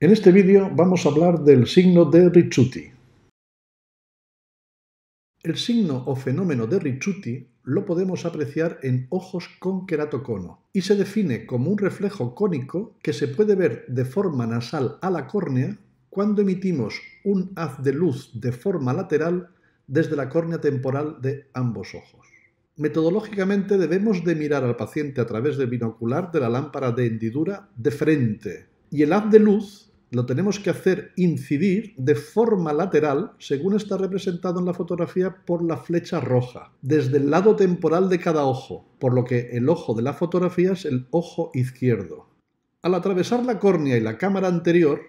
En este vídeo vamos a hablar del signo de Ricciuti. El signo o fenómeno de Ricciuti lo podemos apreciar en ojos con queratocono y se define como un reflejo cónico que se puede ver de forma nasal a la córnea cuando emitimos un haz de luz de forma lateral desde la córnea temporal de ambos ojos. Metodológicamente debemos de mirar al paciente a través del binocular de la lámpara de hendidura de frente y el haz de luz lo tenemos que hacer incidir de forma lateral, según está representado en la fotografía, por la flecha roja, desde el lado temporal de cada ojo, por lo que el ojo de la fotografía es el ojo izquierdo. Al atravesar la córnea y la cámara anterior,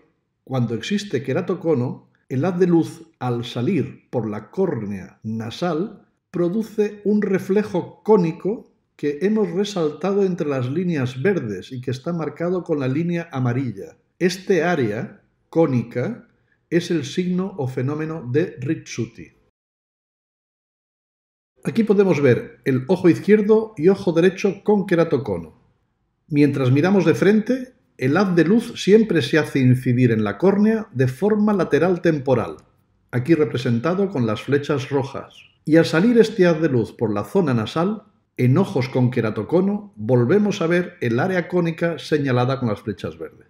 cuando existe queratocono, el haz de luz al salir por la córnea nasal produce un reflejo cónico que hemos resaltado entre las líneas verdes y que está marcado con la línea amarilla. Este área cónica es el signo o fenómeno de Ritsuti. Aquí podemos ver el ojo izquierdo y ojo derecho con queratocono. Mientras miramos de frente, el haz de luz siempre se hace incidir en la córnea de forma lateral temporal, aquí representado con las flechas rojas. Y al salir este haz de luz por la zona nasal, en ojos con queratocono, volvemos a ver el área cónica señalada con las flechas verdes.